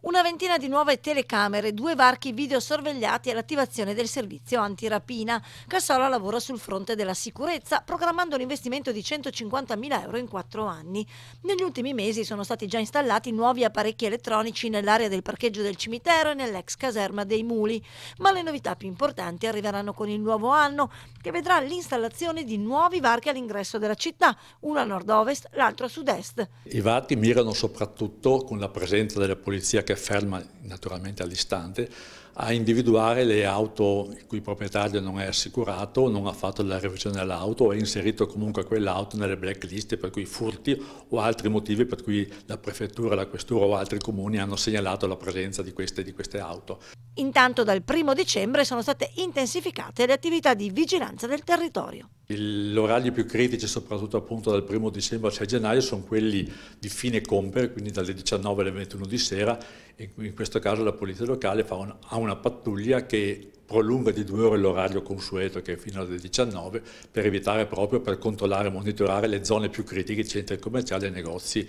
una ventina di nuove telecamere, due varchi videosorvegliati e l'attivazione del servizio antirapina. Cassola lavora sul fronte della sicurezza, programmando un investimento di 150.000 euro in quattro anni. Negli ultimi mesi sono stati già installati nuovi apparecchi elettronici nell'area del parcheggio del cimitero e nell'ex caserma dei Muli. Ma le novità più importanti arriveranno con il nuovo anno, che vedrà l'installazione di nuovi varchi all'ingresso della città, uno a nord-ovest, l'altro a sud-est. I varchi mirano soprattutto con la presenza della polizia che ferma naturalmente all'istante, a individuare le auto il cui proprietario non è assicurato, non ha fatto la revisione dell'auto o ha inserito comunque quell'auto nelle blacklist per cui furti o altri motivi per cui la prefettura, la questura o altri comuni hanno segnalato la presenza di queste, di queste auto. Intanto dal 1 dicembre sono state intensificate le attività di vigilanza del territorio. L'orario più critici, soprattutto appunto dal 1 dicembre al 6 gennaio, sono quelli di fine compere, quindi dalle 19 alle 21 di sera. in questo caso la polizia locale un, ha una pattuglia che prolunga di due ore l'orario consueto, che è fino alle 19, per evitare proprio, per controllare e monitorare le zone più critiche, centri commerciali e negozi.